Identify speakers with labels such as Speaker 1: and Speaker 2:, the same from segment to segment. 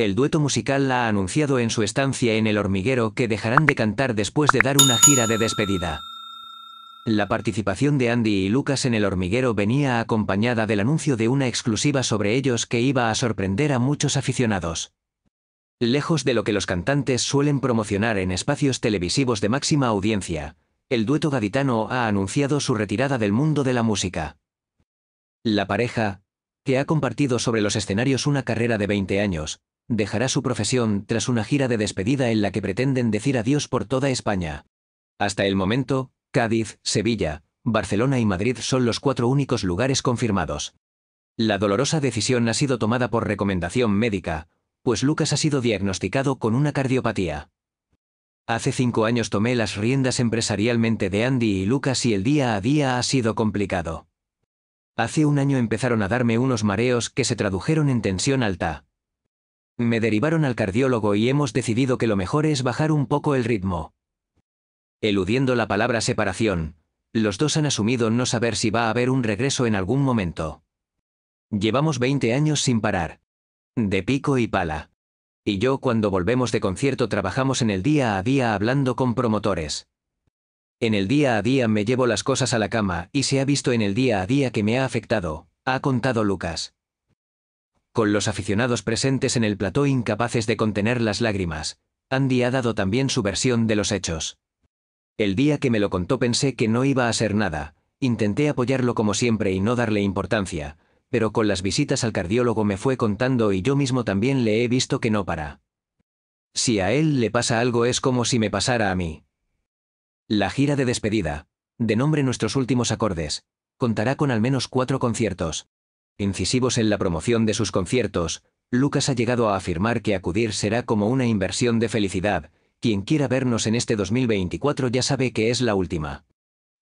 Speaker 1: El dueto musical la ha anunciado en su estancia en El Hormiguero que dejarán de cantar después de dar una gira de despedida. La participación de Andy y Lucas en El Hormiguero venía acompañada del anuncio de una exclusiva sobre ellos que iba a sorprender a muchos aficionados. Lejos de lo que los cantantes suelen promocionar en espacios televisivos de máxima audiencia, el dueto gaditano ha anunciado su retirada del mundo de la música. La pareja, que ha compartido sobre los escenarios una carrera de 20 años, dejará su profesión tras una gira de despedida en la que pretenden decir adiós por toda España. Hasta el momento, Cádiz, Sevilla, Barcelona y Madrid son los cuatro únicos lugares confirmados. La dolorosa decisión ha sido tomada por recomendación médica, pues Lucas ha sido diagnosticado con una cardiopatía. Hace cinco años tomé las riendas empresarialmente de Andy y Lucas y el día a día ha sido complicado. Hace un año empezaron a darme unos mareos que se tradujeron en tensión alta. Me derivaron al cardiólogo y hemos decidido que lo mejor es bajar un poco el ritmo. Eludiendo la palabra separación, los dos han asumido no saber si va a haber un regreso en algún momento. Llevamos 20 años sin parar. De pico y pala. Y yo cuando volvemos de concierto trabajamos en el día a día hablando con promotores. En el día a día me llevo las cosas a la cama y se ha visto en el día a día que me ha afectado, ha contado Lucas con los aficionados presentes en el plató incapaces de contener las lágrimas, Andy ha dado también su versión de los hechos. El día que me lo contó pensé que no iba a ser nada, intenté apoyarlo como siempre y no darle importancia, pero con las visitas al cardiólogo me fue contando y yo mismo también le he visto que no para. Si a él le pasa algo es como si me pasara a mí. La gira de despedida, de nombre Nuestros Últimos Acordes, contará con al menos cuatro conciertos incisivos en la promoción de sus conciertos, Lucas ha llegado a afirmar que acudir será como una inversión de felicidad, quien quiera vernos en este 2024 ya sabe que es la última.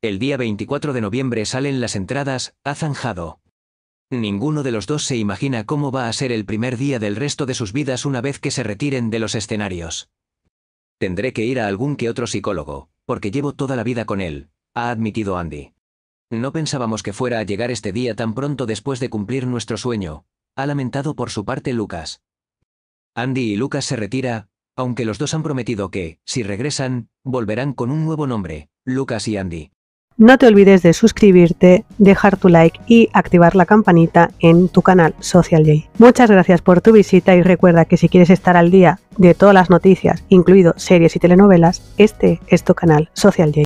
Speaker 1: El día 24 de noviembre salen las entradas, ha zanjado. Ninguno de los dos se imagina cómo va a ser el primer día del resto de sus vidas una vez que se retiren de los escenarios. Tendré que ir a algún que otro psicólogo, porque llevo toda la vida con él, ha admitido Andy. No pensábamos que fuera a llegar este día tan pronto después de cumplir nuestro sueño, ha lamentado por su parte Lucas. Andy y Lucas se retira, aunque los dos han prometido que, si regresan, volverán con un nuevo nombre, Lucas y Andy. No te olvides de suscribirte, dejar tu like y activar la campanita en tu canal Social J. Muchas gracias por tu visita y recuerda que si quieres estar al día de todas las noticias, incluido series y telenovelas, este es tu canal Social J.